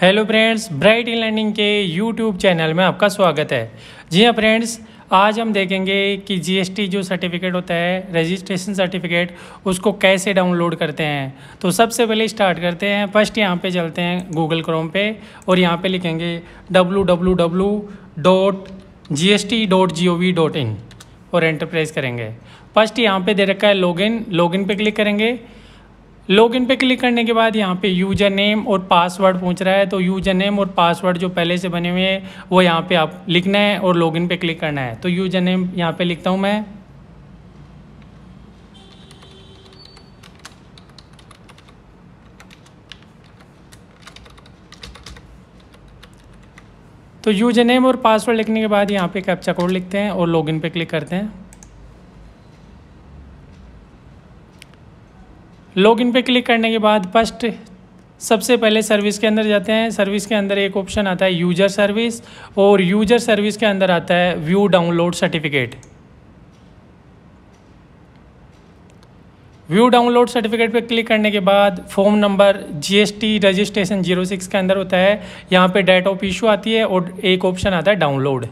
hello friends bright in learning के YouTube channel में आपका स्वागत है जी हाँ फ्रेंड्स आज हम देखेंगे कि जीएसटी जो सर्टिफिकेट होता है रजिस्ट्रेशन सर्टिफिकेट उसको कैसे डाउनलोड करते हैं तो सबसे पहले स्टार्ट करते हैं फर्स्ट यहाँ पे चलते हैं गूगल क्रोम पे और यहाँ पे लिखेंगे W W W dot G S T dot G O V dot in और एंटरप्राइज करेंगे फर्स्ट यहाँ पे दे रखा है लॉगिन लॉगिन पे क्लिक करेंगे लॉगिन पे क्लिक करने के बाद यहाँ पे यूजर नेम और पासवर्ड पूछ रहा है तो यूजर नेम और पासवर्ड जो पहले से बने हुए हैं वो यहाँ पे आप लिखना है और लॉगिन पे क्लिक करना है तो यूजर नेम यहाँ पे लिखता हूँ मैं तो यूजर नेम और पासवर्ड लिखने के बाद यहाँ पे कैप्चा कोड लिखते हैं और लॉगिन पे क्लिक करते हैं लॉगिन पे क्लिक करने के बाद फर्स्ट सबसे पहले सर्विस के अंदर जाते हैं सर्विस के अंदर एक ऑप्शन आता है यूजर सर्विस और यूजर सर्विस के अंदर आता है view download certificate view download certificate पर क्लिक करने के बाद form number GST registration zero six के अंदर होता है यहाँ पे डेट ऑफ इशू आती है और एक ऑप्शन आता है डाउनलोड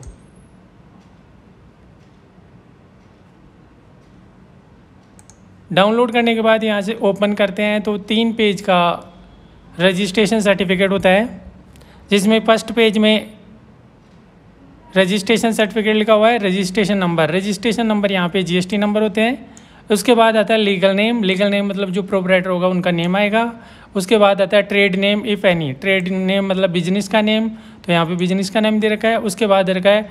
डाउनलोड करने के बाद यहाँ से ओपन करते हैं तो तीन पेज का रजिस्ट्रेशन सर्टिफिकेट होता है जिसमें फर्स्ट पेज में रजिस्ट्रेशन सर्टिफिकेट लिखा हुआ है रजिस्ट्रेशन नंबर रजिस्ट्रेशन नंबर यहाँ पे जीएसटी नंबर होते हैं उसके बाद आता है लीगल नेम लीगल नेम मतलब जो प्रोपराइटर होगा उनका नेम आएगा उसके बाद आता है trade name if any trade name मतलब बिजनेस का नेम तो यहाँ पे बिजनेस का नेम दे रखा है उसके बाद दे रखा है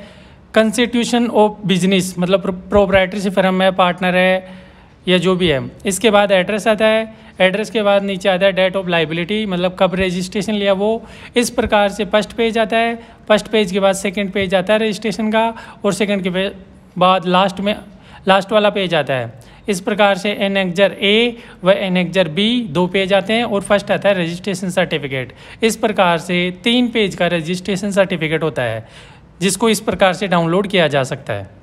कंस्टिट्यूशन ऑफ बिजनेस मतलब प्रोपराइटर से फर्म है पार्टनर है या जो भी है इसके बाद एड्रेस आता है एड्रेस के बाद नीचे आता है डेट ऑफ लाइबिलिटी मतलब कब रजिस्ट्रेशन लिया वो इस प्रकार से फर्स्ट पेज आता है फर्स्ट पेज के बाद सेकंड पेज आता है रजिस्ट्रेशन का और सेकंड के बाद लास्ट में लास्ट वाला पेज आता है इस प्रकार से एन एक्जर ए व एन एक्जर बी दो पेज आते हैं और फर्स्ट आता है रजिस्ट्रेशन सर्टिफिकेट इस प्रकार से तीन पेज का रजिस्ट्रेशन सर्टिफिकेट होता है जिसको इस प्रकार से डाउनलोड किया जा सकता है